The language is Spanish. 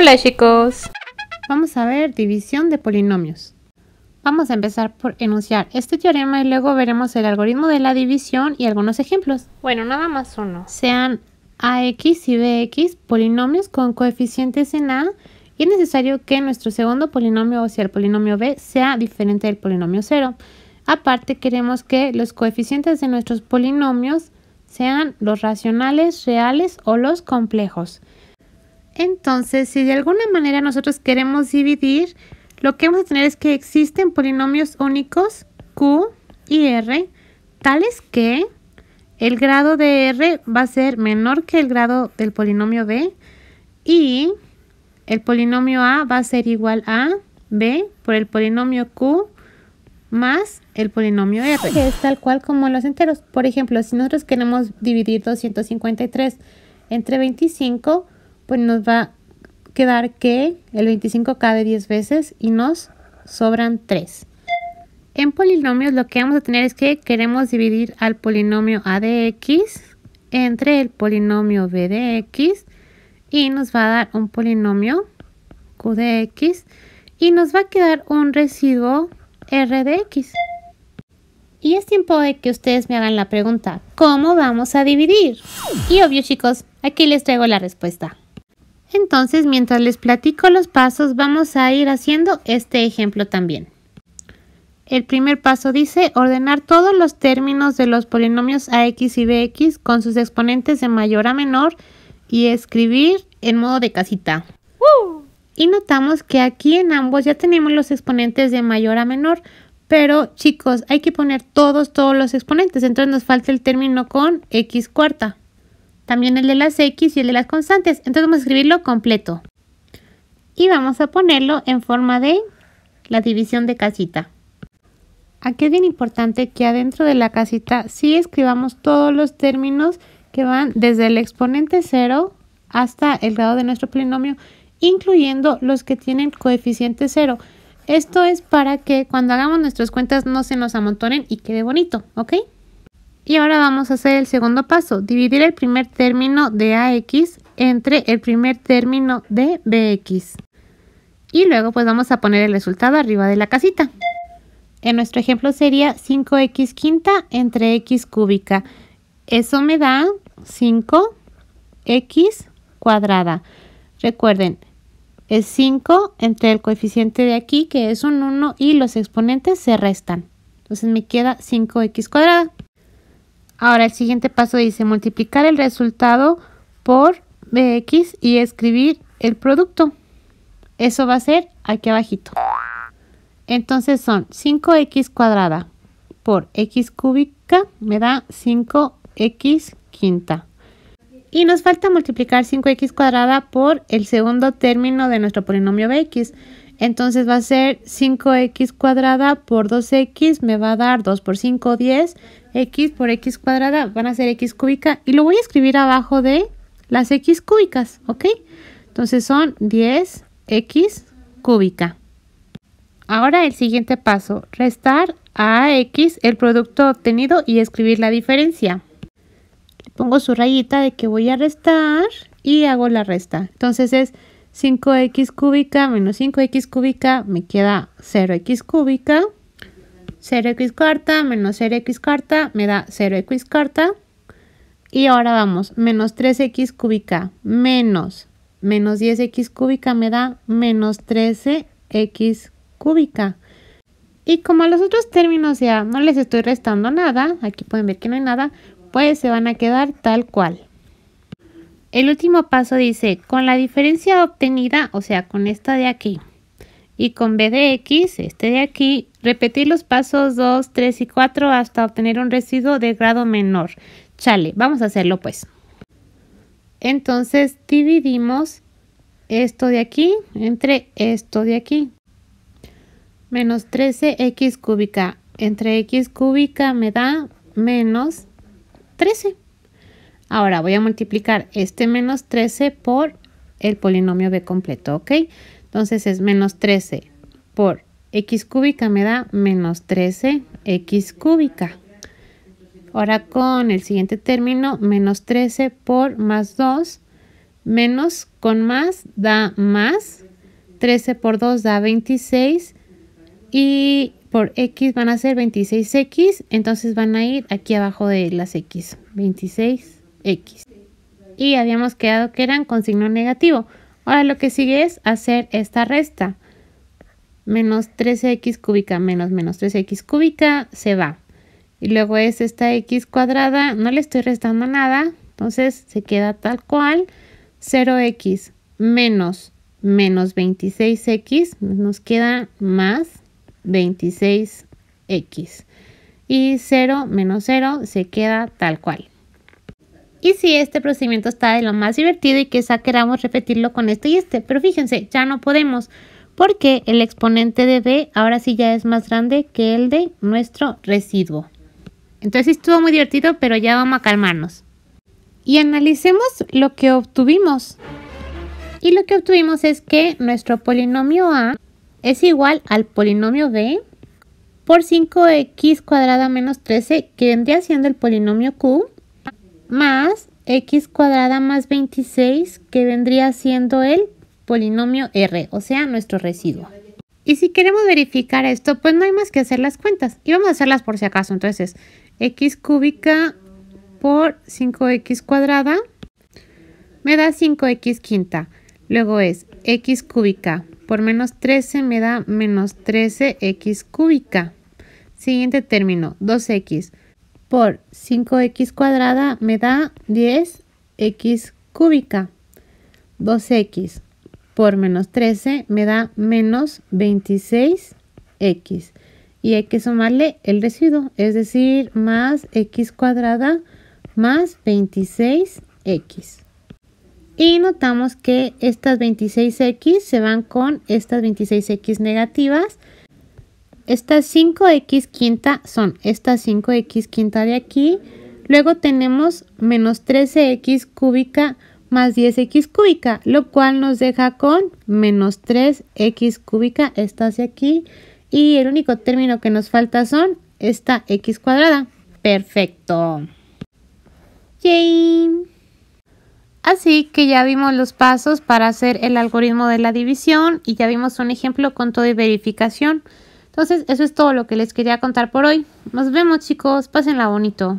Hola chicos. Vamos a ver división de polinomios. Vamos a empezar por enunciar este teorema y luego veremos el algoritmo de la división y algunos ejemplos. Bueno, nada más uno. Sean AX y BX polinomios con coeficientes en A y es necesario que nuestro segundo polinomio, o sea el polinomio B, sea diferente del polinomio 0. Aparte queremos que los coeficientes de nuestros polinomios sean los racionales, reales o los complejos. Entonces, si de alguna manera nosotros queremos dividir, lo que vamos a tener es que existen polinomios únicos Q y R, tales que el grado de R va a ser menor que el grado del polinomio B y el polinomio A va a ser igual a B por el polinomio Q más el polinomio R, que es tal cual como los enteros. Por ejemplo, si nosotros queremos dividir 253 entre 25, pues nos va a quedar que el 25 cabe 10 veces y nos sobran 3. En polinomios lo que vamos a tener es que queremos dividir al polinomio a de x entre el polinomio b de x y nos va a dar un polinomio q de x y nos va a quedar un residuo r de x. Y es tiempo de que ustedes me hagan la pregunta, ¿cómo vamos a dividir? Y obvio chicos, aquí les traigo la respuesta. Entonces, mientras les platico los pasos, vamos a ir haciendo este ejemplo también. El primer paso dice ordenar todos los términos de los polinomios ax y bx con sus exponentes de mayor a menor y escribir en modo de casita. Y notamos que aquí en ambos ya tenemos los exponentes de mayor a menor, pero chicos, hay que poner todos, todos los exponentes, entonces nos falta el término con x cuarta también el de las X y el de las constantes. Entonces vamos a escribirlo completo. Y vamos a ponerlo en forma de la división de casita. Aquí es bien importante que adentro de la casita sí escribamos todos los términos que van desde el exponente 0 hasta el grado de nuestro polinomio, incluyendo los que tienen coeficiente 0. Esto es para que cuando hagamos nuestras cuentas no se nos amontonen y quede bonito, ¿ok? Y ahora vamos a hacer el segundo paso, dividir el primer término de AX entre el primer término de BX. Y luego pues vamos a poner el resultado arriba de la casita. En nuestro ejemplo sería 5x quinta entre x cúbica. Eso me da 5x cuadrada. Recuerden, es 5 entre el coeficiente de aquí, que es un 1, y los exponentes se restan. Entonces me queda 5x cuadrada. Ahora el siguiente paso dice multiplicar el resultado por bx y escribir el producto. Eso va a ser aquí abajito. Entonces son 5x cuadrada por x cúbica me da 5x quinta. Y nos falta multiplicar 5x cuadrada por el segundo término de nuestro polinomio bx. Entonces va a ser 5x cuadrada por 2x me va a dar 2 por 5, 10. x por x cuadrada van a ser x cúbica y lo voy a escribir abajo de las x cúbicas, ¿ok? Entonces son 10x cúbica. Ahora el siguiente paso, restar a x el producto obtenido y escribir la diferencia. pongo su rayita de que voy a restar y hago la resta. Entonces es 5x cúbica menos 5x cúbica me queda 0x cúbica. 0x cuarta menos 0x cuarta me da 0x cuarta. Y ahora vamos, menos 3x cúbica menos menos 10x cúbica me da menos 13x cúbica. Y como a los otros términos ya no les estoy restando nada, aquí pueden ver que no hay nada, pues se van a quedar tal cual. El último paso dice, con la diferencia obtenida, o sea, con esta de aquí, y con B de X, este de aquí, repetir los pasos 2, 3 y 4 hasta obtener un residuo de grado menor. Chale, vamos a hacerlo pues. Entonces dividimos esto de aquí entre esto de aquí. Menos 13x cúbica entre x cúbica me da menos 13. Ahora voy a multiplicar este menos 13 por el polinomio b completo, ¿ok? Entonces es menos 13 por x cúbica me da menos 13x cúbica. Ahora con el siguiente término, menos 13 por más 2, menos con más da más, 13 por 2 da 26 y por x van a ser 26x, entonces van a ir aquí abajo de las x, 26 X. Y habíamos quedado que eran con signo negativo. Ahora lo que sigue es hacer esta resta. Menos 3x cúbica menos menos 3x cúbica se va. Y luego es esta x cuadrada, no le estoy restando nada, entonces se queda tal cual. 0x menos menos 26x nos queda más 26x. Y 0 menos 0 se queda tal cual. Y si este procedimiento está de lo más divertido y quizá queramos repetirlo con este y este, pero fíjense, ya no podemos porque el exponente de B ahora sí ya es más grande que el de nuestro residuo. Entonces estuvo muy divertido, pero ya vamos a calmarnos. Y analicemos lo que obtuvimos. Y lo que obtuvimos es que nuestro polinomio A es igual al polinomio B por 5x cuadrada menos 13, que vendría siendo el polinomio Q, más x cuadrada más 26 que vendría siendo el polinomio r, o sea, nuestro residuo. Y si queremos verificar esto, pues no hay más que hacer las cuentas. Y vamos a hacerlas por si acaso. Entonces, x cúbica por 5x cuadrada me da 5x quinta. Luego es x cúbica por menos 13 me da menos 13x cúbica. Siguiente término, 2x por 5x cuadrada me da 10x cúbica. 2x por menos 13 me da menos 26x. Y hay que sumarle el residuo, es decir, más x cuadrada más 26x. Y notamos que estas 26x se van con estas 26x negativas estas 5x quinta son estas 5x quinta de aquí. Luego tenemos menos 13x cúbica más 10x cúbica, lo cual nos deja con menos 3x cúbica, esta hacia aquí. Y el único término que nos falta son esta x cuadrada. Perfecto. ¡Yay! Así que ya vimos los pasos para hacer el algoritmo de la división y ya vimos un ejemplo con todo y verificación. Entonces, eso es todo lo que les quería contar por hoy. Nos vemos chicos, pásenla bonito.